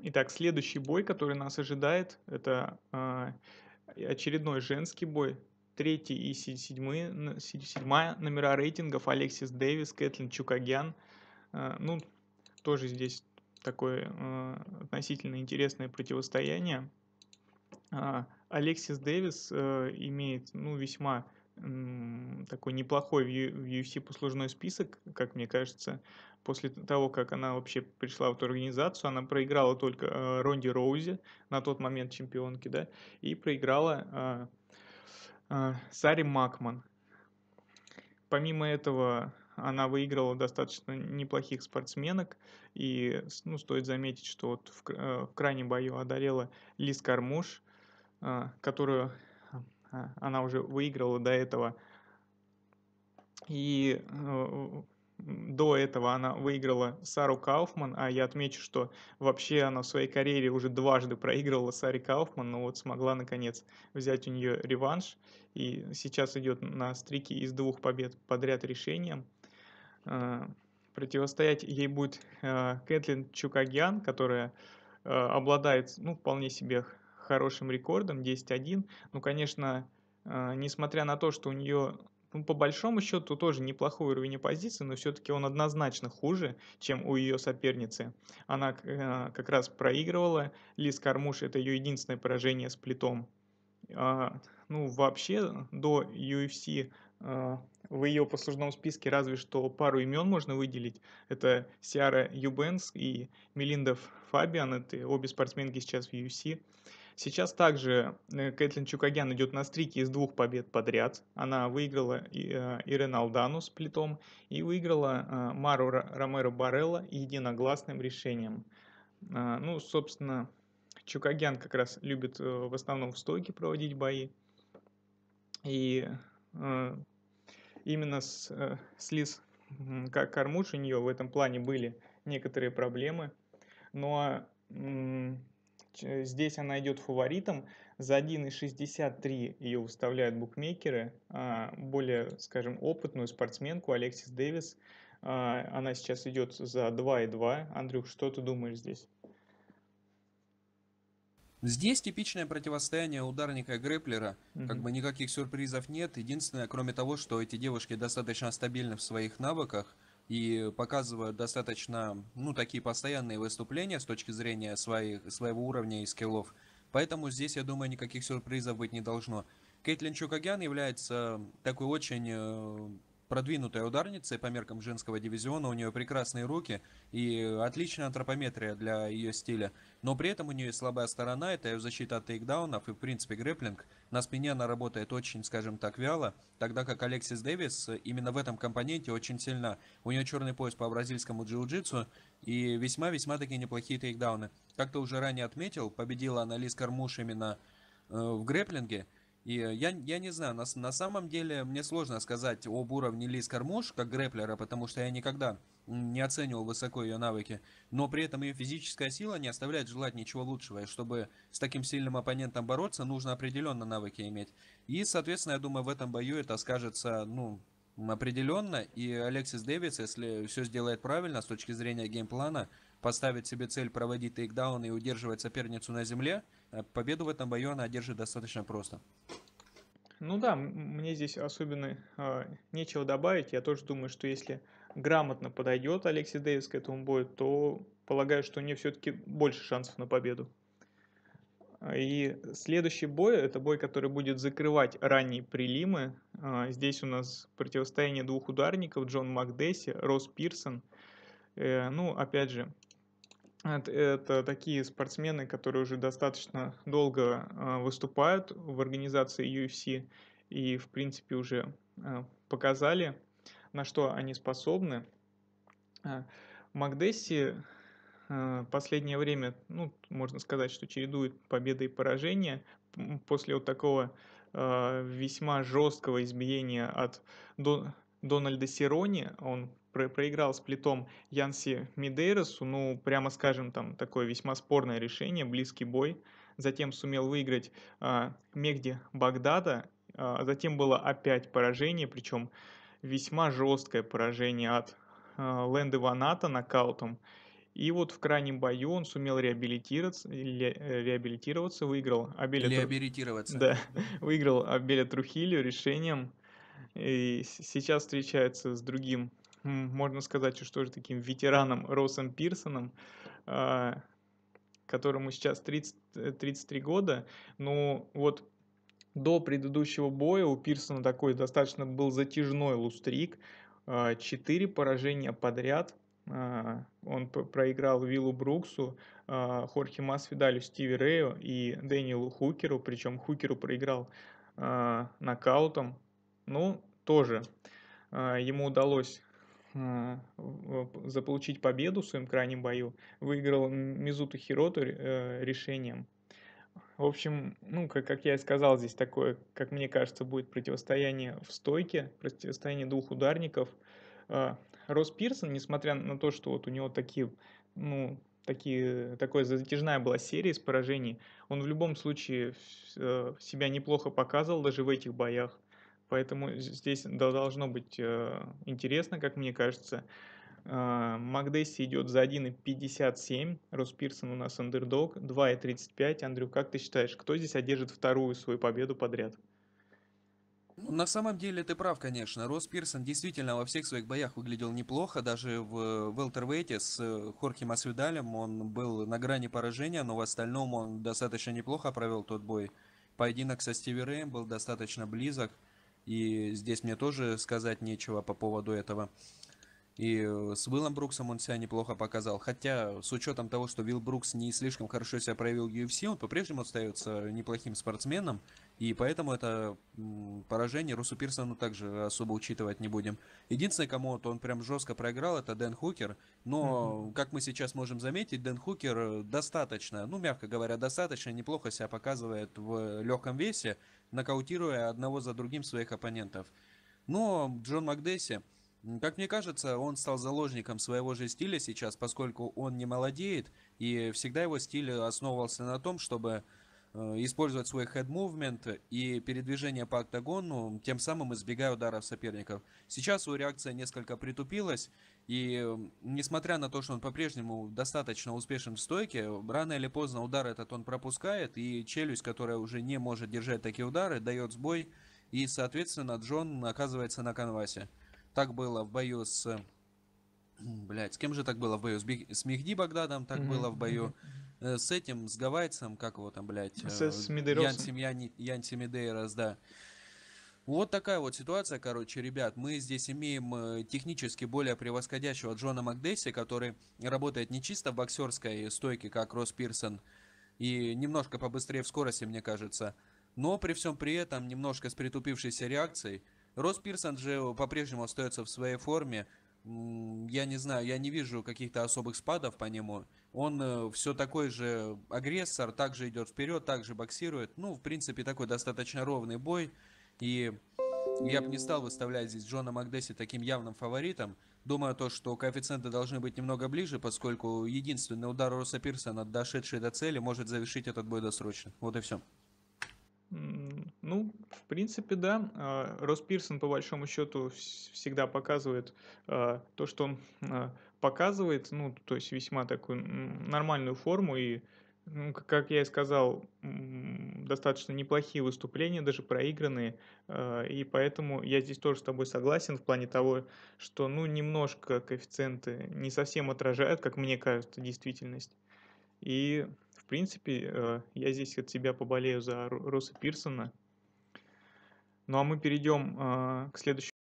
Итак, следующий бой, который нас ожидает, это э, очередной женский бой. Третий и седьмые, седьмая номера рейтингов Алексис Дэвис, Кэтлин Чукагян. Э, ну, тоже здесь такое э, относительно интересное противостояние. Э, Алексис Дэвис э, имеет ну, весьма такой неплохой в UFC послужной список, как мне кажется после того, как она вообще пришла в эту организацию, она проиграла только э, Ронди Роузе на тот момент чемпионки, да, и проиграла э, э, Саре Макман. Помимо этого, она выиграла достаточно неплохих спортсменок, и ну, стоит заметить, что вот в, э, в крайнем бою одолела Лиз Кармуш, э, которую э, она уже выиграла до этого. И э, до этого она выиграла Сару Кауфман, а я отмечу, что вообще она в своей карьере уже дважды проигрывала Саре Кауфман, но вот смогла наконец взять у нее реванш и сейчас идет на стрике из двух побед подряд решением. Э, противостоять ей будет э, Кэтлин Чукагьян, которая э, обладает ну, вполне себе хорошим рекордом 10-1. Ну, конечно, несмотря на то, что у нее ну, по большому счету тоже неплохой уровень оппозиции, но все-таки он однозначно хуже, чем у ее соперницы. Она э, как раз проигрывала, Лиз Кармуш это ее единственное поражение с плитом. Э, ну вообще до UFC э, в ее послужном списке разве что пару имен можно выделить. Это Сиара Юбенс и Мелинда Фабиан, это обе спортсменки сейчас в UFC. Сейчас также э, Кэтлин Чукагян идет на стрике из двух побед подряд. Она выиграла э, Ирен Алдану с плитом и выиграла э, Мару Ромеро Барелла единогласным решением. А, ну, собственно, Чукагян как раз любит в основном в стойке проводить бои. И именно с, с Лиз как кормуш у нее в этом плане были некоторые проблемы. Но ну, а, Э, здесь она идет фаворитом. За 1,63 ее выставляют букмекеры. А, более, скажем, опытную спортсменку Алексис Дэвис. А, она сейчас идет за 2,2. Андрюх, что ты думаешь здесь? Здесь типичное противостояние ударника и грэплера. Угу. Как бы никаких сюрпризов нет. Единственное, кроме того, что эти девушки достаточно стабильны в своих навыках – и показывают достаточно, ну, такие постоянные выступления с точки зрения своих, своего уровня и скиллов. Поэтому здесь, я думаю, никаких сюрпризов быть не должно. Кейтлин Чукагян является такой очень э, продвинутой ударницей по меркам женского дивизиона, у нее прекрасные руки и отличная антропометрия для ее стиля. Но при этом у нее слабая сторона, это ее защита от тейкдаунов и, в принципе, грэплинг – на спине она работает очень, скажем так, вяло, тогда как Алексис Дэвис э, именно в этом компоненте очень сильно. У нее черный пояс по бразильскому джиу-джитсу и весьма-весьма такие неплохие тейкдауны. Как ты уже ранее отметил, победила она Лиз Кармуш именно э, в грэплинге, и э, я, я не знаю, на, на самом деле мне сложно сказать об уровне Лиз Кармуш как грэплера, потому что я никогда не оценивал высоко ее навыки, но при этом ее физическая сила не оставляет желать ничего лучшего, и чтобы с таким сильным оппонентом бороться, нужно определенно навыки иметь. И, соответственно, я думаю, в этом бою это скажется, ну, определенно, и Алексис Дэвис, если все сделает правильно с точки зрения геймплана, поставит себе цель проводить тейкдаун и удерживать соперницу на земле, Э, победу в этом бою она одержит достаточно просто. Ну да, мне здесь особенно э, нечего добавить. Я тоже думаю, что если грамотно подойдет Алексей Дэвис к этому бою, то полагаю, что у нее все-таки больше шансов на победу. И следующий бой, это бой, который будет закрывать ранние прилимы. А, здесь у нас противостояние двух ударников, Джон Макдесси, Рос Пирсон. Э, ну, опять же, это, такие спортсмены, которые уже достаточно долго а, выступают в организации UFC и, в принципе, уже а, показали, на что они способны. Э, Макдесси последнее время, ну, можно сказать, что чередует победы и поражения после вот такого весьма жесткого избиения от Дональда Сирони. Он проиграл с плитом Янси Мидейросу, ну, прямо скажем, там такое весьма спорное решение, близкий бой. Затем сумел выиграть э, а, Мегди Багдада, э, затем было опять поражение, причем весьма жесткое поражение от э, а, Лэнды Ваната нокаутом. И вот в крайнем бою он сумел реабилитироваться, реабилитироваться выиграл Абеля... Реабилитироваться. Тру... Да, выиграл Абеля Трухилью решением. И сейчас встречается с другим можно сказать, что же таким ветераном Россом Пирсоном, а, которому сейчас 30, 33 э, года. ну вот до предыдущего боя у Пирсона такой достаточно был затяжной лустрик. А, четыре поражения подряд. А, он проиграл Виллу Бруксу, Хорхе Масвидалю, Стиви Рею и Дэниелу Хукеру. Причем Хукеру проиграл нокаутом. Ну, тоже ему удалось а, заполучить победу в своем крайнем бою, выиграл Мизуту Хироту э, решением. В общем, ну, как, как я и сказал, здесь такое, как мне кажется, будет противостояние в стойке, противостояние двух ударников. А, Рос Пирсон, несмотря на то, что вот у него такие, ну, такие, такое затяжная была серия из поражений, он в любом случае э, себя неплохо показывал даже в этих боях. Поэтому здесь должно быть э, интересно, как мне кажется. А, Макдесси идет за 1,57, Роспирсон у нас андердог, 2,35. Андрю, как ты считаешь, кто здесь одержит вторую свою победу подряд? Ну, на самом деле ты прав, конечно. Рос Пирсон действительно во всех своих боях выглядел неплохо. Даже в э, Велтервейте с э, Хорхи Масвидалем он был на грани поражения, но в остальном он достаточно неплохо провел тот бой. Поединок со Стиви Рэем был достаточно близок. И здесь мне тоже сказать нечего по поводу этого. И э, с Уиллом Бруксом он себя неплохо показал. Хотя, с учетом того, что Вилл Брукс не слишком хорошо себя проявил в UFC, он по-прежнему остается неплохим спортсменом. И поэтому это поражение Русу Пирсону также особо учитывать не будем. Единственное, кому он прям жестко проиграл, это Дэн Хукер. Но, mm-hmm. как мы сейчас можем заметить, Дэн Хукер э, достаточно, ну, мягко говоря, достаточно неплохо себя показывает в легком весе, нокаутируя одного за другим своих оппонентов. Но Джон Макдесси, как мне кажется, он стал заложником своего же стиля сейчас, поскольку он не молодеет, и всегда его стиль основывался на том, чтобы э, использовать свой head movement и передвижение по октагону, тем самым избегая ударов соперников. Сейчас его реакция несколько притупилась, и несмотря на то, что он по-прежнему достаточно успешен в стойке, рано или поздно удар этот он пропускает, и челюсть, которая уже не может держать такие удары, дает сбой, и, соответственно, Джон оказывается на конвасе. Так было в бою с... Блять, с кем же так было в бою? С, Биг... с Мехди Багдадом так mm-hmm. было в бою. Mm-hmm. С этим, с гавайцем, как его там, блядь? С, э, с Медейросом. Янси, Янси Медейрос, да. Вот такая вот ситуация, короче, ребят. Мы здесь имеем э, технически более превосходящего Джона Макдесси, который работает не чисто в боксерской стойке, как Росс Пирсон, и немножко побыстрее в скорости, мне кажется, но при всем при этом немножко с притупившейся реакцией – Пирсон же по-прежнему остается в своей форме. Я не знаю, я не вижу каких-то особых спадов по нему. Он э, все такой же агрессор, также идет вперед, также боксирует. Ну, в принципе, такой достаточно ровный бой. И я бы не стал выставлять здесь Джона Макдесси таким явным фаворитом. Думаю, то, что коэффициенты должны быть немного ближе, поскольку единственный удар Роса Пирсона, дошедший до цели, может завершить этот бой досрочно. Вот и все. Ну, в принципе, да. А, Рос Пирсон, по большому счету, всегда показывает а, то, что он а, показывает, ну, то есть весьма такую нормальную форму и ну, как я и сказал, достаточно неплохие выступления, даже проигранные, и поэтому я здесь тоже с тобой согласен в плане того, что, ну, немножко коэффициенты не совсем отражают, как мне кажется, действительность. И принципе, э, я здесь от себя поболею за Росса Пирсона. Ну а мы перейдем э, к следующему